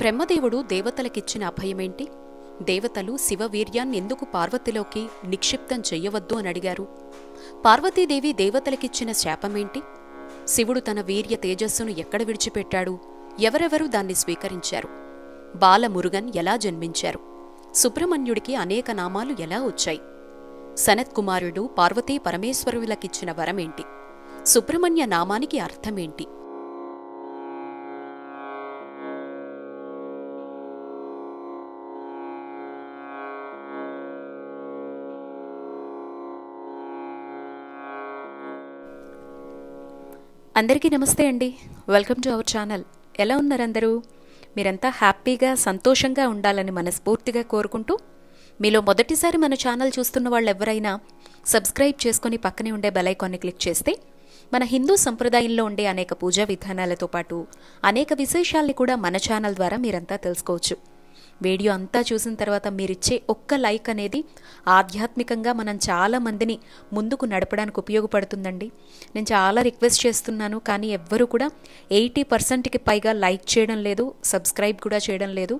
బ్రహ్మదేవుడు దేవతలకిచ్చిన అభయమేంటి దేవతలు ఎందుకు పార్వతిలోకి నిక్షిప్తం చెయ్యవద్దు అని అడిగారు పార్వతీదేవి దేవతలకిచ్చిన శాపమేంటి శివుడు తన వీర్య తేజస్సును ఎక్కడ విడిచిపెట్టాడు ఎవరెవరు దాన్ని స్వీకరించారు బాలమురుగన్ ఎలా జన్మించారు సుబ్రహ్మణ్యుడికి అనేక నామాలు ఎలా వచ్చాయి సనత్కుమారుడు పార్వతీ పరమేశ్వరులకిచ్చిన వరమేంటి సుబ్రహ్మణ్య నామానికి అర్థమేంటి అందరికీ నమస్తే అండి వెల్కమ్ టు అవర్ ఛానల్ ఎలా ఉన్నారు అందరూ మీరంతా హ్యాపీగా సంతోషంగా ఉండాలని మనస్ఫూర్తిగా కోరుకుంటూ మీలో మొదటిసారి మన ఛానల్ చూస్తున్న వాళ్ళు ఎవరైనా సబ్స్క్రైబ్ చేసుకుని పక్కనే ఉండే బెలైకాన్ని క్లిక్ చేస్తే మన హిందూ సంప్రదాయంలో ఉండే అనేక పూజా విధానాలతో పాటు అనేక విశేషాల్ని కూడా మన ఛానల్ ద్వారా మీరంతా తెలుసుకోవచ్చు వీడియో అంతా చూసిన తర్వాత మీరిచ్చే ఒక్క లైక్ అనేది ఆధ్యాత్మికంగా మనం చాలామందిని ముందుకు నడపడానికి ఉపయోగపడుతుందండి నేను చాలా రిక్వెస్ట్ చేస్తున్నాను కానీ ఎవ్వరూ కూడా ఎయిటీ పర్సెంట్కి పైగా లైక్ చేయడం లేదు సబ్స్క్రైబ్ కూడా చేయడం లేదు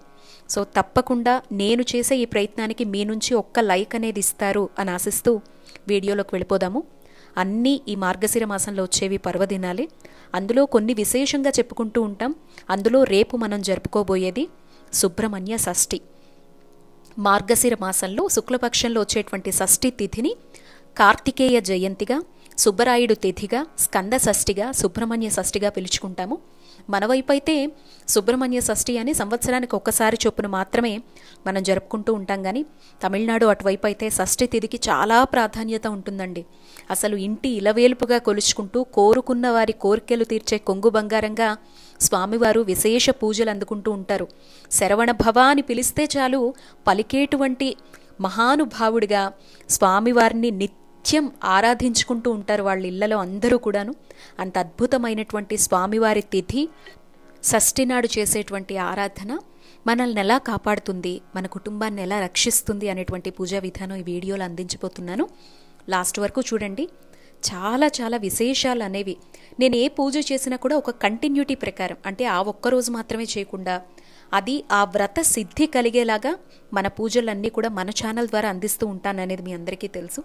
సో తప్పకుండా నేను చేసే ఈ ప్రయత్నానికి మీ నుంచి ఒక్క లైక్ అనేది ఇస్తారు అని ఆశిస్తూ వీడియోలోకి వెళ్ళిపోదాము అన్నీ ఈ మార్గశిర మాసంలో వచ్చేవి పర్వదినాలే అందులో కొన్ని విశేషంగా చెప్పుకుంటూ ఉంటాం అందులో రేపు మనం జరుపుకోబోయేది సుబ్రహ్మణ్య షష్ఠి మార్గశిర మాసంలో శుక్లపక్షంలో వచ్చేటువంటి షష్ఠి తిథిని కార్తికేయ జయంతిగా సుబ్బరాయుడు తిథిగా స్కంద షష్ఠిగా సుబ్రహ్మణ్య షష్ఠిగా పిలుచుకుంటాము మన వైపు అయితే సుబ్రహ్మణ్య షష్ఠి అని సంవత్సరానికి ఒక్కసారి చొప్పున మాత్రమే మనం జరుపుకుంటూ ఉంటాం కానీ తమిళనాడు అటువైపు అయితే షష్ఠి తిథికి చాలా ప్రాధాన్యత ఉంటుందండి అసలు ఇంటి ఇలవేలుపుగా కొలుచుకుంటూ కోరుకున్న వారి కోరికలు తీర్చే కొంగు బంగారంగా స్వామివారు విశేష పూజలు అందుకుంటూ ఉంటారు శరవణ అని పిలిస్తే చాలు పలికేటువంటి మహానుభావుడిగా స్వామివారిని నిత్యం ఆరాధించుకుంటూ ఉంటారు వాళ్ళ ఇళ్లలో అందరూ కూడాను అంత అద్భుతమైనటువంటి స్వామివారి తిథి షష్ఠి నాడు చేసేటువంటి ఆరాధన మనల్ని ఎలా కాపాడుతుంది మన కుటుంబాన్ని ఎలా రక్షిస్తుంది అనేటువంటి పూజా విధానం ఈ వీడియోలో అందించిపోతున్నాను లాస్ట్ వరకు చూడండి చాలా చాలా విశేషాలు అనేవి నేను ఏ పూజ చేసినా కూడా ఒక కంటిన్యూటీ ప్రకారం అంటే ఆ ఒక్కరోజు మాత్రమే చేయకుండా అది ఆ వ్రత సిద్ధి కలిగేలాగా మన పూజలన్నీ కూడా మన ఛానల్ ద్వారా అందిస్తూ ఉంటాననేది మీ అందరికీ తెలుసు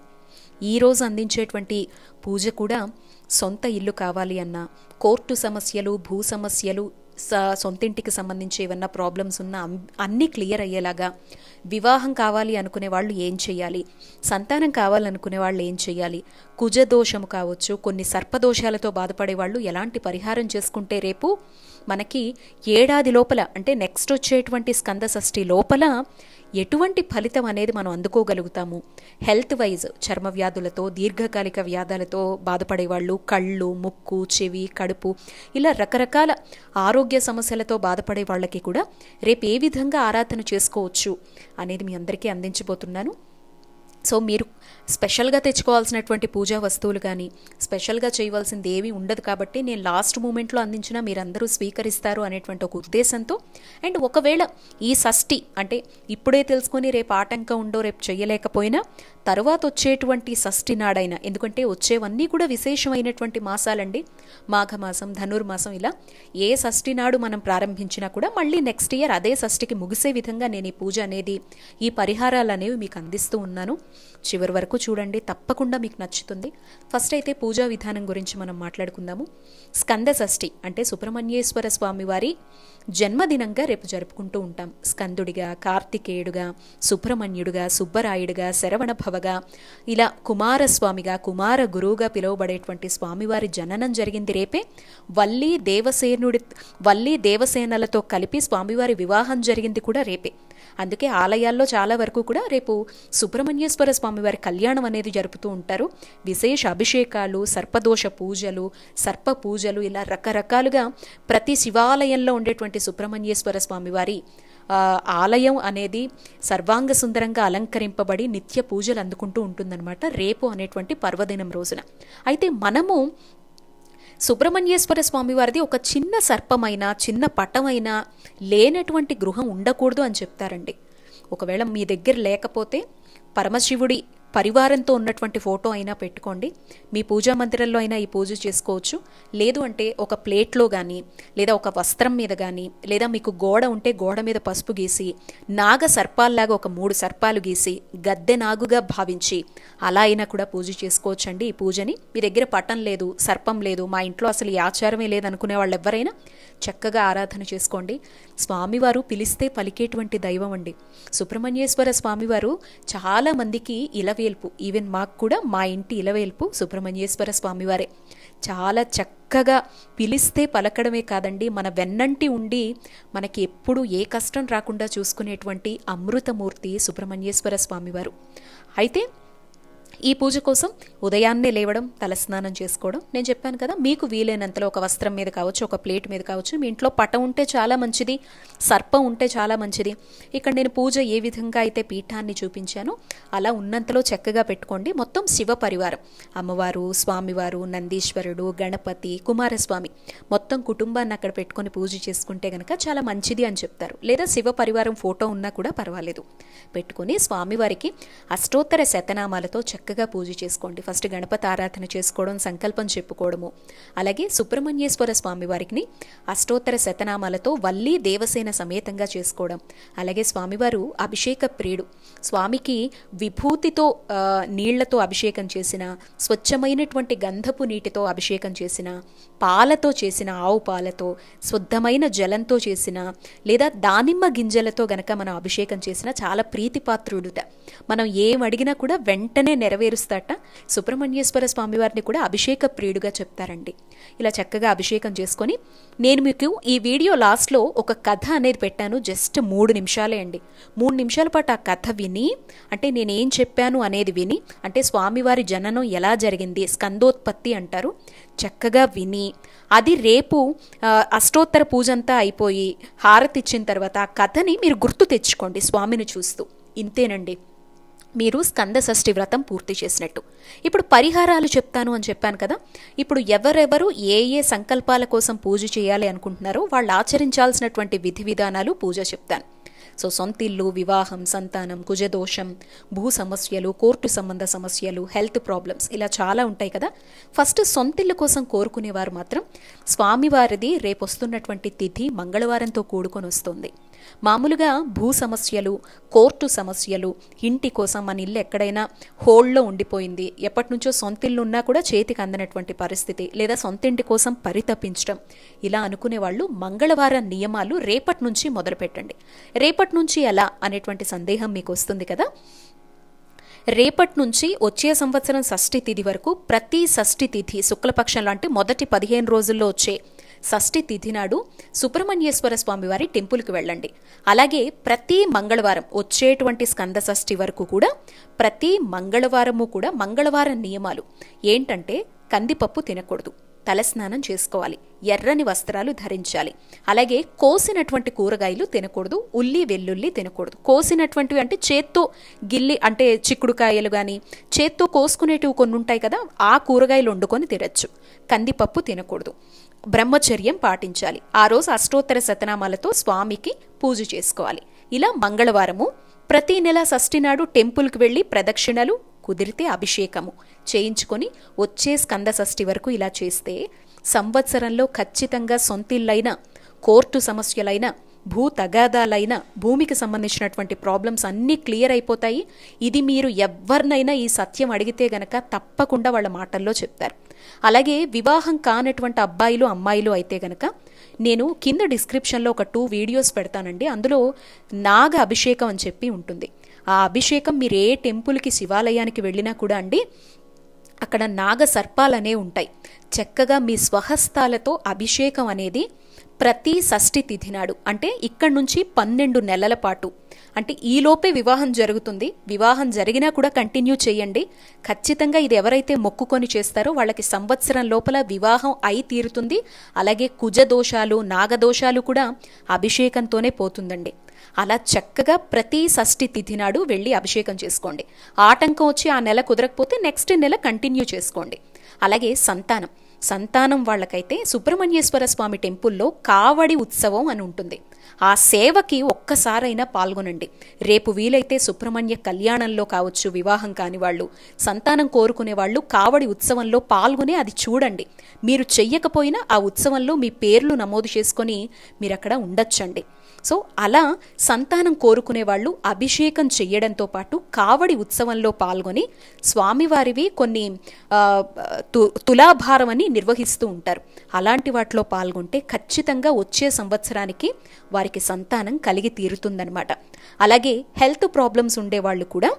ఈరోజు అందించేటువంటి పూజ కూడా సొంత ఇల్లు కావాలి అన్న కోర్టు సమస్యలు భూ సమస్యలు సొంతింటికి సంబంధించి ఏమన్నా ప్రాబ్లమ్స్ ఉన్నా అన్నీ క్లియర్ అయ్యేలాగా వివాహం కావాలి అనుకునే వాళ్ళు ఏం చేయాలి సంతానం కావాలనుకునే వాళ్ళు ఏం చేయాలి కుజదోషము కావచ్చు కొన్ని సర్పదోషాలతో బాధపడే వాళ్ళు ఎలాంటి పరిహారం చేసుకుంటే రేపు మనకి ఏడాది లోపల అంటే నెక్స్ట్ వచ్చేటువంటి స్కంద షష్ఠి లోపల ఎటువంటి ఫలితం అనేది మనం అందుకోగలుగుతాము హెల్త్ వైజ్ చర్మ వ్యాధులతో దీర్ఘకాలిక వ్యాధాలతో బాధపడేవాళ్ళు కళ్ళు ముక్కు చెవి కడుపు ఇలా రకరకాల ఆరోగ్య సమస్యలతో బాధపడే వాళ్ళకి కూడా రేపు ఏ విధంగా ఆరాధన చేసుకోవచ్చు అనేది మీ అందరికీ అందించబోతున్నాను సో మీరు స్పెషల్గా తెచ్చుకోవాల్సినటువంటి పూజా వస్తువులు కానీ స్పెషల్గా చేయవలసింది ఏమీ ఉండదు కాబట్టి నేను లాస్ట్ మూమెంట్లో అందించిన మీరందరూ స్వీకరిస్తారు అనేటువంటి ఒక ఉద్దేశంతో అండ్ ఒకవేళ ఈ షష్ఠి అంటే ఇప్పుడే తెలుసుకొని రేపు ఆటంకం ఉండో రేపు చేయలేకపోయినా తర్వాత వచ్చేటువంటి షష్ఠి నాడైనా ఎందుకంటే వచ్చేవన్నీ కూడా విశేషమైనటువంటి మాసాలండి మాఘమాసం ధనుర్మాసం ఇలా ఏ షష్ఠి నాడు మనం ప్రారంభించినా కూడా మళ్ళీ నెక్స్ట్ ఇయర్ అదే షష్ఠికి ముగిసే విధంగా నేను ఈ పూజ అనేది ఈ పరిహారాలు అనేవి మీకు అందిస్తూ ఉన్నాను చివరి వరకు చూడండి తప్పకుండా మీకు నచ్చుతుంది ఫస్ట్ అయితే పూజా విధానం గురించి మనం మాట్లాడుకుందాము స్కంద షష్ఠి అంటే సుబ్రహ్మణ్యేశ్వర స్వామివారి జన్మదినంగా రేపు జరుపుకుంటూ ఉంటాం స్కందుడిగా కార్తికేయుడుగా సుబ్రహ్మణ్యుడుగా సుబ్బరాయుడుగా శరవణభవగా ఇలా కుమారస్వామిగా కుమార గురువుగా పిలువబడేటువంటి స్వామివారి జననం జరిగింది రేపే వల్లి దేవసేనుడి వల్లి దేవసేనలతో కలిపి స్వామివారి వివాహం జరిగింది కూడా రేపే అందుకే ఆలయాల్లో చాలా వరకు కూడా రేపు సుబ్రహ్మణ్యేశ్వర స్వామి స్వామివారి కళ్యాణం అనేది జరుపుతూ ఉంటారు విశేష అభిషేకాలు సర్పదోష పూజలు సర్ప పూజలు ఇలా రకరకాలుగా ప్రతి శివాలయంలో ఉండేటువంటి సుబ్రహ్మణ్యేశ్వర స్వామివారి ఆలయం అనేది సర్వాంగ సుందరంగా అలంకరింపబడి నిత్య పూజలు అందుకుంటూ ఉంటుందన్నమాట రేపు అనేటువంటి పర్వదినం రోజున అయితే మనము సుబ్రహ్మణ్యేశ్వర స్వామి వారిది ఒక చిన్న సర్పమైన చిన్న పటమైన లేనటువంటి గృహం ఉండకూడదు అని చెప్తారండి ఒకవేళ మీ దగ్గర లేకపోతే పరమశివుడి పరివారంతో ఉన్నటువంటి ఫోటో అయినా పెట్టుకోండి మీ పూజా మందిరంలో అయినా ఈ పూజ చేసుకోవచ్చు లేదు అంటే ఒక ప్లేట్లో కానీ లేదా ఒక వస్త్రం మీద కానీ లేదా మీకు గోడ ఉంటే గోడ మీద పసుపు గీసి నాగ సర్పాల్లాగా ఒక మూడు సర్పాలు గీసి గద్దె నాగుగా భావించి అలా అయినా కూడా పూజ చేసుకోవచ్చండి ఈ పూజని మీ దగ్గర పటం లేదు సర్పం లేదు మా ఇంట్లో అసలు ఈ ఆచారమే లేదనుకునే వాళ్ళు ఎవరైనా చక్కగా ఆరాధన చేసుకోండి స్వామివారు పిలిస్తే పలికేటువంటి దైవం అండి సుబ్రహ్మణ్యేశ్వర స్వామివారు చాలా మందికి ఇలవేల్పు ఈవెన్ మాకు కూడా మా ఇంటి ఇలవేల్పు సుబ్రహ్మణ్యేశ్వర స్వామివారే చాలా చక్కగా పిలిస్తే పలకడమే కాదండి మన వెన్నంటి ఉండి మనకి ఎప్పుడు ఏ కష్టం రాకుండా చూసుకునేటువంటి అమృతమూర్తి సుబ్రహ్మణ్యేశ్వర స్వామివారు అయితే ఈ పూజ కోసం ఉదయాన్నే లేవడం తలస్నానం చేసుకోవడం నేను చెప్పాను కదా మీకు వీలైనంతలో ఒక వస్త్రం మీద కావచ్చు ఒక ప్లేట్ మీద కావచ్చు మీ ఇంట్లో పట ఉంటే చాలా మంచిది సర్పం ఉంటే చాలా మంచిది ఇక్కడ నేను పూజ ఏ విధంగా అయితే పీఠాన్ని చూపించానో అలా ఉన్నంతలో చక్కగా పెట్టుకోండి మొత్తం శివ పరివారం అమ్మవారు స్వామివారు నందీశ్వరుడు గణపతి కుమారస్వామి మొత్తం కుటుంబాన్ని అక్కడ పెట్టుకొని పూజ చేసుకుంటే కనుక చాలా మంచిది అని చెప్తారు లేదా శివ పరివారం ఫోటో ఉన్నా కూడా పర్వాలేదు పెట్టుకుని స్వామివారికి అష్టోత్తర శతనామాలతో చక్కగా చక్కగా పూజ చేసుకోండి ఫస్ట్ గణపతి ఆరాధన చేసుకోవడం సంకల్పం చెప్పుకోవడము అలాగే సుబ్రహ్మణ్యేశ్వర స్వామి అష్టోత్తర శతనామాలతో వల్లీ దేవసేన సమేతంగా చేసుకోవడం అలాగే స్వామివారు అభిషేక ప్రియుడు స్వామికి విభూతితో నీళ్లతో అభిషేకం చేసిన స్వచ్ఛమైనటువంటి గంధపు నీటితో అభిషేకం చేసిన పాలతో చేసిన ఆవు పాలతో శుద్ధమైన జలంతో చేసిన లేదా దానిమ్మ గింజలతో గనక మనం అభిషేకం చేసిన చాలా ప్రీతిపాత్రుడుట మనం ఏం అడిగినా కూడా వెంటనే నెరవేరుస్తాట సుబ్రహ్మణ్యేశ్వర స్వామివారిని కూడా అభిషేక ప్రియుడుగా చెప్తారండి ఇలా చక్కగా అభిషేకం చేసుకొని నేను మీకు ఈ వీడియో లాస్ట్లో ఒక కథ అనేది పెట్టాను జస్ట్ మూడు నిమిషాలే అండి మూడు నిమిషాల పాటు ఆ కథ విని అంటే నేనేం చెప్పాను అనేది విని అంటే స్వామివారి జననం ఎలా జరిగింది స్కందోత్పత్తి అంటారు చక్కగా విని అది రేపు అష్టోత్తర పూజ అంతా అయిపోయి హారతి ఇచ్చిన తర్వాత ఆ కథని మీరు గుర్తు తెచ్చుకోండి స్వామిని చూస్తూ ఇంతేనండి మీరు స్కందషష్ఠి వ్రతం పూర్తి చేసినట్టు ఇప్పుడు పరిహారాలు చెప్తాను అని చెప్పాను కదా ఇప్పుడు ఎవరెవరు ఏ ఏ సంకల్పాల కోసం పూజ చేయాలి అనుకుంటున్నారో వాళ్ళు ఆచరించాల్సినటువంటి విధి విధానాలు పూజ చెప్తాను సో సొంతిల్లు వివాహం సంతానం కుజదోషం భూ సమస్యలు కోర్టు సంబంధ సమస్యలు హెల్త్ ప్రాబ్లమ్స్ ఇలా చాలా ఉంటాయి కదా ఫస్ట్ సొంతిల్లు కోసం కోరుకునేవారు మాత్రం స్వామివారిది రేపు వస్తున్నటువంటి తిథి మంగళవారంతో కూడుకొని వస్తుంది మామూలుగా భూ సమస్యలు కోర్టు సమస్యలు ఇంటి కోసం మన ఇల్లు ఎక్కడైనా హోల్డ్లో ఉండిపోయింది ఎప్పటి నుంచో సొంతిల్లు ఉన్నా కూడా చేతికి అందనటువంటి పరిస్థితి లేదా సొంతింటి కోసం పరితపించడం ఇలా అనుకునే వాళ్ళు మంగళవారం నియమాలు రేపటి నుంచి మొదలుపెట్టండి రేపటి నుంచి ఎలా అనేటువంటి సందేహం మీకు వస్తుంది కదా రేపటి నుంచి వచ్చే సంవత్సరం షష్ఠి తిథి వరకు ప్రతి షష్ఠి తిథి శుక్లపక్షం లాంటి మొదటి పదిహేను రోజుల్లో వచ్చే షష్ఠి తిథి నాడు సుబ్రహ్మణ్యేశ్వర స్వామివారి టెంపుల్కి వెళ్ళండి అలాగే ప్రతి మంగళవారం వచ్చేటువంటి స్కంద షష్ఠి వరకు కూడా ప్రతి మంగళవారము కూడా మంగళవార నియమాలు ఏంటంటే కందిపప్పు తినకూడదు తలస్నానం చేసుకోవాలి ఎర్రని వస్త్రాలు ధరించాలి అలాగే కోసినటువంటి కూరగాయలు తినకూడదు ఉల్లి వెల్లుల్లి తినకూడదు కోసినటువంటివి అంటే చేత్తో గిల్లి అంటే చిక్కుడుకాయలు కానీ చేత్తో కోసుకునేటివి కొన్ని ఉంటాయి కదా ఆ కూరగాయలు వండుకొని తినచ్చు కందిపప్పు తినకూడదు బ్రహ్మచర్యం పాటించాలి ఆ రోజు అష్టోత్తర శతనామాలతో స్వామికి పూజ చేసుకోవాలి ఇలా మంగళవారము ప్రతి నెల షష్ఠి నాడు టెంపుల్కి వెళ్ళి ప్రదక్షిణలు కుదిరితే అభిషేకము చేయించుకొని వచ్చే స్కంద షష్ఠి వరకు ఇలా చేస్తే సంవత్సరంలో ఖచ్చితంగా సొంతిళ్ళైన కోర్టు సమస్యలైన భూ తగాదాలైన భూమికి సంబంధించినటువంటి ప్రాబ్లమ్స్ అన్నీ క్లియర్ అయిపోతాయి ఇది మీరు ఎవరినైనా ఈ సత్యం అడిగితే గనక తప్పకుండా వాళ్ళ మాటల్లో చెప్తారు అలాగే వివాహం కానటువంటి అబ్బాయిలు అమ్మాయిలు అయితే గనక నేను కింద డిస్క్రిప్షన్లో ఒక టూ వీడియోస్ పెడతానండి అందులో నాగ అభిషేకం అని చెప్పి ఉంటుంది ఆ అభిషేకం మీరు ఏ టెంపుల్కి శివాలయానికి వెళ్ళినా కూడా అండి అక్కడ నాగ సర్పాలనే ఉంటాయి చక్కగా మీ స్వహస్తాలతో అభిషేకం అనేది ప్రతి షష్ఠి తిథి నాడు అంటే ఇక్కడి నుంచి పన్నెండు నెలల పాటు అంటే ఈలోపే వివాహం జరుగుతుంది వివాహం జరిగినా కూడా కంటిన్యూ చేయండి ఖచ్చితంగా ఇది ఎవరైతే మొక్కుకొని చేస్తారో వాళ్ళకి సంవత్సరం లోపల వివాహం అయి తీరుతుంది అలాగే కుజ దోషాలు నాగదోషాలు కూడా అభిషేకంతోనే పోతుందండి అలా చక్కగా ప్రతి షష్ఠి తిథి నాడు వెళ్ళి అభిషేకం చేసుకోండి ఆటంకం వచ్చి ఆ నెల కుదరకపోతే నెక్స్ట్ నెల కంటిన్యూ చేసుకోండి అలాగే సంతానం సంతానం వాళ్ళకైతే సుబ్రహ్మణ్యేశ్వర స్వామి టెంపుల్లో కావడి ఉత్సవం అని ఉంటుంది ఆ సేవకి ఒక్కసారైనా పాల్గొనండి రేపు వీలైతే సుబ్రహ్మణ్య కళ్యాణంలో కావచ్చు వివాహం కాని వాళ్ళు సంతానం కోరుకునే వాళ్ళు కావడి ఉత్సవంలో పాల్గొనే అది చూడండి మీరు చెయ్యకపోయినా ఆ ఉత్సవంలో మీ పేర్లు నమోదు చేసుకొని మీరు అక్కడ ఉండొచ్చండి సో అలా సంతానం కోరుకునే వాళ్ళు అభిషేకం చెయ్యడంతో పాటు కావడి ఉత్సవంలో పాల్గొని స్వామివారివి కొన్ని తులాభారం అని నిర్వహిస్తూ ఉంటారు అలాంటి వాటిలో పాల్గొంటే ఖచ్చితంగా వచ్చే సంవత్సరానికి వారికి సంతానం కలిగి తీరుతుందనమాట అలాగే హెల్త్ ప్రాబ్లమ్స్ ఉండేవాళ్ళు కూడా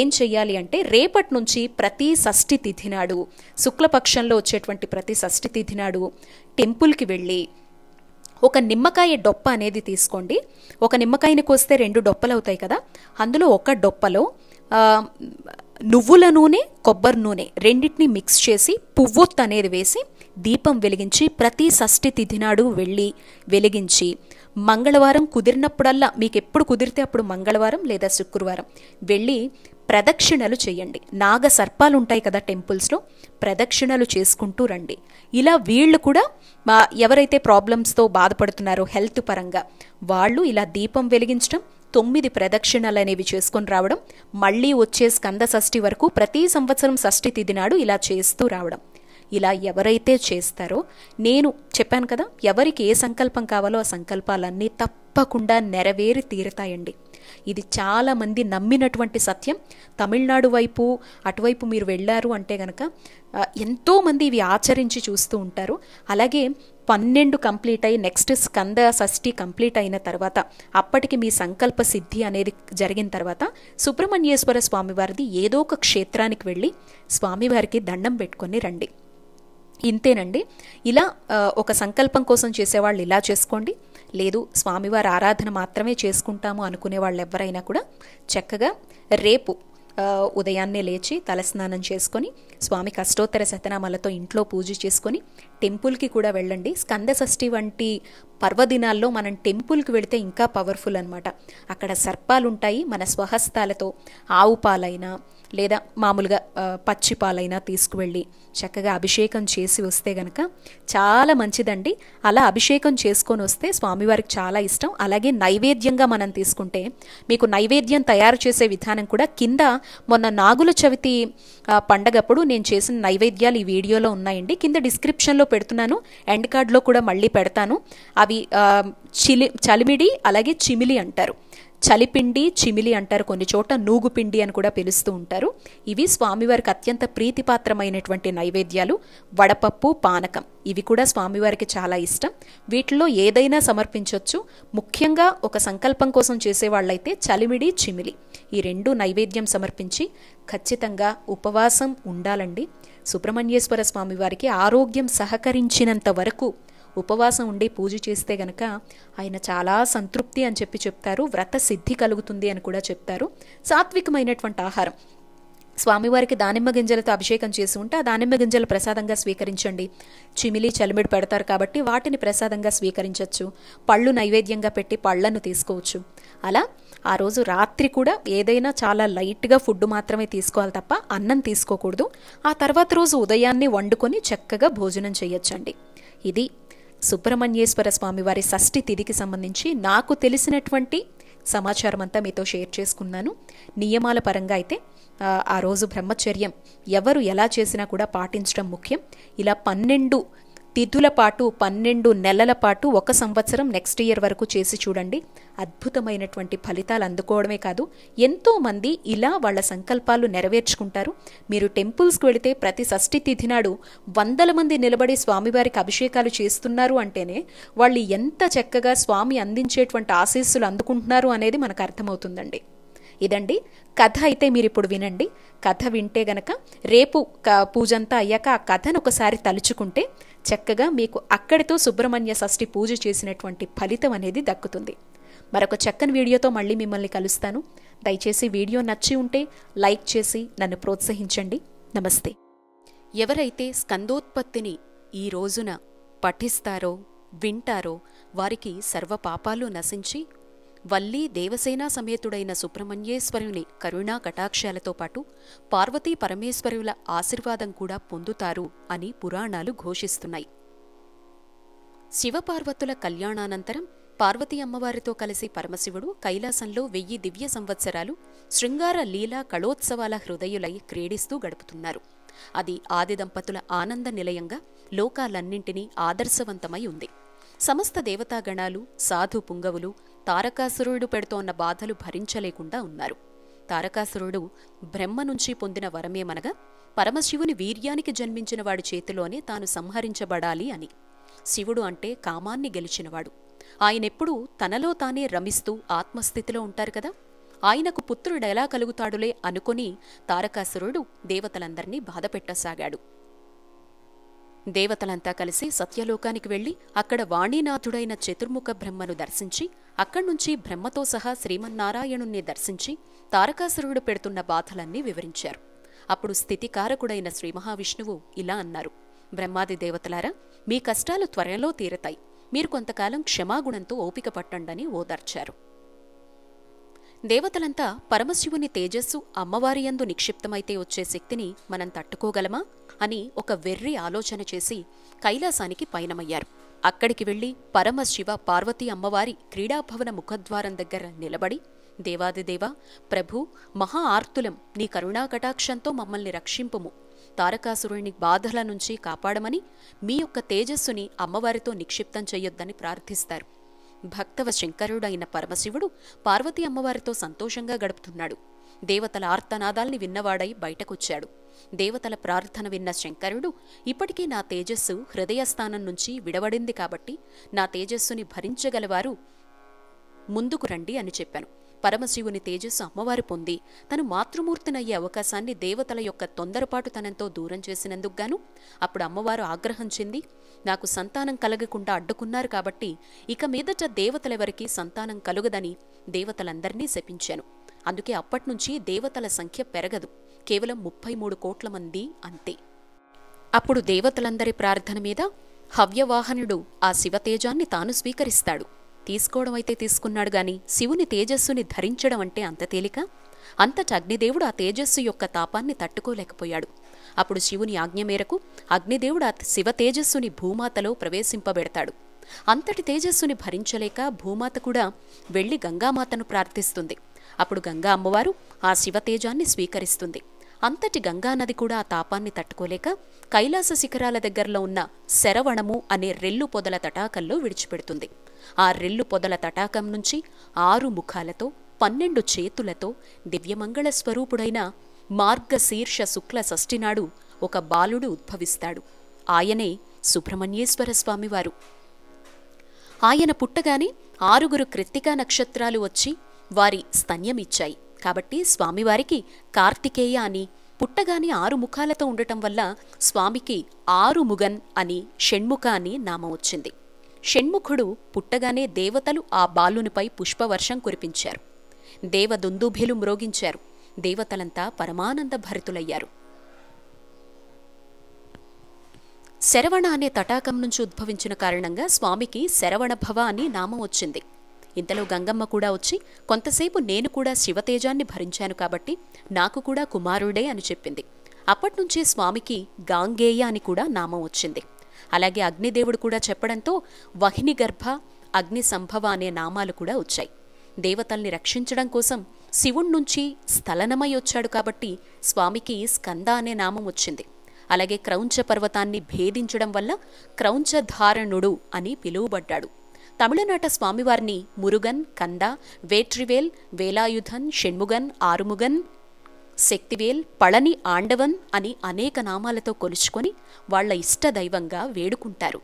ఏం చెయ్యాలి అంటే రేపటి నుంచి ప్రతి షష్ఠి తిథి నాడు శుక్లపక్షంలో వచ్చేటువంటి ప్రతి షష్ఠి తిథి నాడు టెంపుల్కి వెళ్ళి ఒక నిమ్మకాయ డొప్ప అనేది తీసుకోండి ఒక నిమ్మకాయని కోస్తే రెండు డొప్పలు అవుతాయి కదా అందులో ఒక డొప్పలో నువ్వుల నూనె కొబ్బరి నూనె రెండింటిని మిక్స్ చేసి పువ్వొత్తు అనేది వేసి దీపం వెలిగించి ప్రతి షష్ఠి తిథి నాడు వెళ్ళి వెలిగించి మంగళవారం కుదిరినప్పుడల్లా మీకు ఎప్పుడు కుదిరితే అప్పుడు మంగళవారం లేదా శుక్రవారం వెళ్ళి ప్రదక్షిణలు చేయండి నాగ సర్పాలు ఉంటాయి కదా టెంపుల్స్లో ప్రదక్షిణలు చేసుకుంటూ రండి ఇలా వీళ్ళు కూడా మా ఎవరైతే ప్రాబ్లమ్స్తో బాధపడుతున్నారో హెల్త్ పరంగా వాళ్ళు ఇలా దీపం వెలిగించడం తొమ్మిది ప్రదక్షిణలనేవి చేసుకొని రావడం మళ్ళీ వచ్చే స్కంద షష్ఠి వరకు ప్రతి సంవత్సరం షష్ఠి తిథి నాడు ఇలా చేస్తూ రావడం ఇలా ఎవరైతే చేస్తారో నేను చెప్పాను కదా ఎవరికి ఏ సంకల్పం కావాలో ఆ సంకల్పాలన్నీ తప్పకుండా నెరవేరి తీరుతాయండి ఇది చాలామంది నమ్మినటువంటి సత్యం తమిళనాడు వైపు అటువైపు మీరు వెళ్ళారు అంటే కనుక ఎంతోమంది ఇవి ఆచరించి చూస్తూ ఉంటారు అలాగే పన్నెండు కంప్లీట్ అయి నెక్స్ట్ స్కంద షష్ఠి కంప్లీట్ అయిన తర్వాత అప్పటికి మీ సంకల్ప సిద్ధి అనేది జరిగిన తర్వాత సుబ్రహ్మణ్యేశ్వర స్వామివారిది ఏదో ఒక క్షేత్రానికి వెళ్ళి స్వామివారికి దండం పెట్టుకొని రండి ఇంతేనండి ఇలా ఒక సంకల్పం కోసం చేసేవాళ్ళు ఇలా చేసుకోండి లేదు స్వామివారి ఆరాధన మాత్రమే చేసుకుంటాము అనుకునే వాళ్ళు ఎవరైనా కూడా చక్కగా రేపు ఉదయాన్నే లేచి తలస్నానం చేసుకొని స్వామి కష్టోత్తర శతనామాలతో ఇంట్లో పూజ చేసుకొని టెంపుల్కి కూడా వెళ్ళండి స్కంద షష్ఠి వంటి పర్వదినాల్లో మనం టెంపుల్కి వెళితే ఇంకా పవర్ఫుల్ అనమాట అక్కడ సర్పాలుంటాయి మన స్వహస్తాలతో ఆవు పాలైనా లేదా మామూలుగా పచ్చి పాలైనా తీసుకువెళ్ళి చక్కగా అభిషేకం చేసి వస్తే గనక చాలా మంచిదండి అలా అభిషేకం చేసుకొని వస్తే స్వామివారికి చాలా ఇష్టం అలాగే నైవేద్యంగా మనం తీసుకుంటే మీకు నైవేద్యం తయారు చేసే విధానం కూడా కింద మొన్న నాగుల చవితి పండగప్పుడు నేను చేసిన నైవేద్యాలు ఈ వీడియోలో ఉన్నాయండి కింద డిస్క్రిప్షన్లో పెడుతున్నాను ఎండ్ కార్డ్లో కూడా మళ్ళీ పెడతాను అవి చిలి చలిమిడి అలాగే చిమిలి అంటారు చలిపిండి చిమిలి అంటారు కొన్ని చోట నూగుపిండి అని కూడా పిలుస్తూ ఉంటారు ఇవి స్వామివారికి అత్యంత ప్రీతిపాత్రమైనటువంటి నైవేద్యాలు వడపప్పు పానకం ఇవి కూడా స్వామివారికి చాలా ఇష్టం వీటిలో ఏదైనా సమర్పించవచ్చు ముఖ్యంగా ఒక సంకల్పం కోసం చేసేవాళ్ళైతే చలిమిడి చిమిలి ఈ రెండు నైవేద్యం సమర్పించి ఖచ్చితంగా ఉపవాసం ఉండాలండి సుబ్రహ్మణ్యేశ్వర స్వామివారికి ఆరోగ్యం సహకరించినంత వరకు ఉపవాసం ఉండి పూజ చేస్తే గనక ఆయన చాలా సంతృప్తి అని చెప్పి చెప్తారు వ్రత సిద్ధి కలుగుతుంది అని కూడా చెప్తారు సాత్వికమైనటువంటి ఆహారం స్వామివారికి దానిమ్మ గింజలతో అభిషేకం చేసి ఉంటే ఆ దానిమ్మ గింజలు ప్రసాదంగా స్వీకరించండి చిమిలి చలిమిడి పెడతారు కాబట్టి వాటిని ప్రసాదంగా స్వీకరించవచ్చు పళ్ళు నైవేద్యంగా పెట్టి పళ్ళను తీసుకోవచ్చు అలా ఆ రోజు రాత్రి కూడా ఏదైనా చాలా లైట్గా ఫుడ్ మాత్రమే తీసుకోవాలి తప్ప అన్నం తీసుకోకూడదు ఆ తర్వాత రోజు ఉదయాన్నే వండుకొని చక్కగా భోజనం చేయొచ్చండి ఇది సుబ్రహ్మణ్యేశ్వర స్వామివారి షష్ఠి తిథికి సంబంధించి నాకు తెలిసినటువంటి సమాచారం అంతా మీతో షేర్ చేసుకున్నాను నియమాల పరంగా అయితే ఆ రోజు బ్రహ్మచర్యం ఎవరు ఎలా చేసినా కూడా పాటించడం ముఖ్యం ఇలా పన్నెండు తిథుల పాటు పన్నెండు నెలల పాటు ఒక సంవత్సరం నెక్స్ట్ ఇయర్ వరకు చేసి చూడండి అద్భుతమైనటువంటి ఫలితాలు అందుకోవడమే కాదు ఎంతోమంది ఇలా వాళ్ళ సంకల్పాలు నెరవేర్చుకుంటారు మీరు టెంపుల్స్కి వెళితే ప్రతి షష్ఠి తిథి నాడు వందల మంది నిలబడి స్వామివారికి అభిషేకాలు చేస్తున్నారు అంటేనే వాళ్ళు ఎంత చక్కగా స్వామి అందించేటువంటి ఆశీస్సులు అందుకుంటున్నారు అనేది మనకు అర్థమవుతుందండి ఇదండి కథ అయితే మీరు ఇప్పుడు వినండి కథ వింటే గనక రేపు పూజంతా అయ్యాక ఆ కథను ఒకసారి తలుచుకుంటే చక్కగా మీకు అక్కడితో సుబ్రహ్మణ్య షష్ఠి పూజ చేసినటువంటి ఫలితం అనేది దక్కుతుంది మరొక చక్కని వీడియోతో మళ్ళీ మిమ్మల్ని కలుస్తాను దయచేసి వీడియో నచ్చి ఉంటే లైక్ చేసి నన్ను ప్రోత్సహించండి నమస్తే ఎవరైతే స్కందోత్పత్తిని ఈ రోజున పఠిస్తారో వింటారో వారికి సర్వపాపాలు నశించి వల్లి దేవసేనా సమేతుడైన సుబ్రహ్మణ్యేశ్వరుని కరుణా కటాక్షాలతో పాటు పార్వతీ పరమేశ్వరుల ఆశీర్వాదం కూడా పొందుతారు అని పురాణాలు ఘోషిస్తున్నాయి శివపార్వతుల కళ్యాణానంతరం పార్వతీ అమ్మవారితో కలిసి పరమశివుడు కైలాసంలో వెయ్యి దివ్య సంవత్సరాలు శృంగార లీలా కళోత్సవాల హృదయులై క్రీడిస్తూ గడుపుతున్నారు అది ఆది దంపతుల ఆనంద నిలయంగా లోకాలన్నింటినీ ఆదర్శవంతమై ఉంది సమస్త దేవతాగణాలు సాధు పుంగవులు తారకాసురుడు పెడుతోన్న బాధలు భరించలేకుండా ఉన్నారు తారకాసురుడు బ్రహ్మ నుంచి పొందిన వరమేమనగా పరమశివుని వీర్యానికి జన్మించిన వాడి చేతిలోనే తాను సంహరించబడాలి అని శివుడు అంటే కామాన్ని గెలిచినవాడు ఆయనెప్పుడూ తనలో తానే రమిస్తూ ఆత్మస్థితిలో ఉంటారు కదా ఆయనకు పుత్రుడెలా కలుగుతాడులే అనుకుని తారకాసురుడు దేవతలందరినీ బాధపెట్టసాగాడు దేవతలంతా కలిసి సత్యలోకానికి వెళ్లి అక్కడ వాణీనాథుడైన చతుర్ముఖ బ్రహ్మను దర్శించి అక్కడ్నుంచి బ్రహ్మతో సహా శ్రీమన్నారాయణుణ్ణి దర్శించి తారకాసురుడు పెడుతున్న బాధలన్నీ వివరించారు అప్పుడు స్థితికారకుడైన శ్రీ మహావిష్ణువు ఇలా అన్నారు బ్రహ్మాది దేవతలారా మీ కష్టాలు త్వరలో తీరతాయి మీరు కొంతకాలం క్షమాగుణంతో ఓపిక పట్టండని ఓదార్చారు దేవతలంతా పరమశివుని తేజస్సు అమ్మవారి యందు నిక్షిప్తమైతే వచ్చే శక్తిని మనం తట్టుకోగలమా అని ఒక వెర్రి ఆలోచన చేసి కైలాసానికి పయనమయ్యారు అక్కడికి వెళ్ళి పరమశివ పార్వతీ అమ్మవారి క్రీడాభవన ముఖద్వారం దగ్గర నిలబడి దేవాదిదేవ ప్రభు మహా ఆర్తులం నీ కరుణాకటాక్షంతో మమ్మల్ని రక్షింపుము తారకాసురుణ్ణి బాధల నుంచి కాపాడమని మీ యొక్క తేజస్సుని అమ్మవారితో నిక్షిప్తం చెయ్యొద్దని ప్రార్థిస్తారు భక్తవ శంకరుడైన పరమశివుడు పార్వతీ అమ్మవారితో సంతోషంగా గడుపుతున్నాడు దేవతల ఆర్తనాదాల్ని విన్నవాడై బయటకొచ్చాడు దేవతల ప్రార్థన విన్న శంకరుడు ఇప్పటికీ నా తేజస్సు హృదయస్థానం నుంచి విడవడింది కాబట్టి నా తేజస్సుని భరించగలవారు ముందుకు రండి అని చెప్పాను పరమశివుని తేజస్సు అమ్మవారు పొంది తను మాతృమూర్తినయ్యే అవకాశాన్ని దేవతల యొక్క తొందరపాటుతనంతో దూరం చేసినందుకు గాను అప్పుడు అమ్మవారు ఆగ్రహం చెంది నాకు సంతానం కలగకుండా అడ్డుకున్నారు కాబట్టి ఇక మీదట దేవతలెవరికి సంతానం కలుగదని దేవతలందరినీ శపించాను అందుకే అప్పట్నుంచి దేవతల సంఖ్య పెరగదు కేవలం ముప్పై మూడు కోట్ల మంది అంతే అప్పుడు దేవతలందరి ప్రార్థన మీద హవ్యవాహనుడు ఆ శివతేజాన్ని తాను స్వీకరిస్తాడు తీసుకోవడం అయితే తీసుకున్నాడు గాని శివుని తేజస్సుని ధరించడం అంటే అంత తేలిక అంతట అగ్నిదేవుడు ఆ తేజస్సు యొక్క తాపాన్ని తట్టుకోలేకపోయాడు అప్పుడు శివుని ఆజ్ఞ మేరకు అగ్నిదేవుడు ఆ శివతేజస్సుని భూమాతలో ప్రవేశింపబెడతాడు అంతటి తేజస్సుని భరించలేక భూమాత కూడా వెళ్ళి గంగామాతను ప్రార్థిస్తుంది అప్పుడు గంగా అమ్మవారు ఆ శివతేజాన్ని స్వీకరిస్తుంది అంతటి గంగానది కూడా ఆ తాపాన్ని తట్టుకోలేక కైలాస శిఖరాల దగ్గరలో ఉన్న శరవణము అనే రెల్లు పొదల తటాకంలో విడిచిపెడుతుంది ఆ రెల్లు పొదల తటాకం నుంచి ఆరు ముఖాలతో పన్నెండు చేతులతో దివ్యమంగళ స్వరూపుడైన మార్గశీర్ష శుక్ల షష్ఠినాడు ఒక బాలుడు ఉద్భవిస్తాడు ఆయనే సుబ్రహ్మణ్యేశ్వర స్వామివారు ఆయన పుట్టగానే ఆరుగురు కృత్తికా నక్షత్రాలు వచ్చి వారి స్తన్యమిచ్చాయి కాబట్టి స్వామివారికి కార్తికేయ అని పుట్టగాని ఆరు ముఖాలతో ఉండటం వల్ల స్వామికి ఆరు ముగన్ అని షణ్ముఖ అని నామం వచ్చింది షణ్ముఖుడు పుట్టగానే దేవతలు ఆ బాలునిపై పుష్పవర్షం కురిపించారు దేవదుందుభిలు మ్రోగించారు దేవతలంతా పరమానంద భరితులయ్యారు శరవణ అనే తటాకం నుంచి ఉద్భవించిన కారణంగా స్వామికి శరవణభవ అని నామం వచ్చింది ఇంతలో గంగమ్మ కూడా వచ్చి కొంతసేపు నేను కూడా శివతేజాన్ని భరించాను కాబట్టి నాకు కూడా కుమారుడే అని చెప్పింది అప్పట్నుంచే స్వామికి గాంగేయ అని కూడా నామం వచ్చింది అలాగే అగ్నిదేవుడు కూడా చెప్పడంతో వహిని గర్భ అగ్ని సంభవ అనే నామాలు కూడా వచ్చాయి దేవతల్ని రక్షించడం కోసం శివుణ్ణుంచి స్థలనమై వచ్చాడు కాబట్టి స్వామికి స్కంద అనే నామం వచ్చింది అలాగే క్రౌంచ పర్వతాన్ని భేదించడం వల్ల క్రౌంచధారణుడు అని పిలువబడ్డాడు తమిళనాట స్వామివారిని మురుగన్ కంద వేట్రివేల్ వేలాయుధన్ షణ్ముగన్ ఆరుముగన్ శక్తివేల్ పళని ఆండవన్ అని అనేక నామాలతో కొలుచుకొని వాళ్ల ఇష్ట దైవంగా వేడుకుంటారు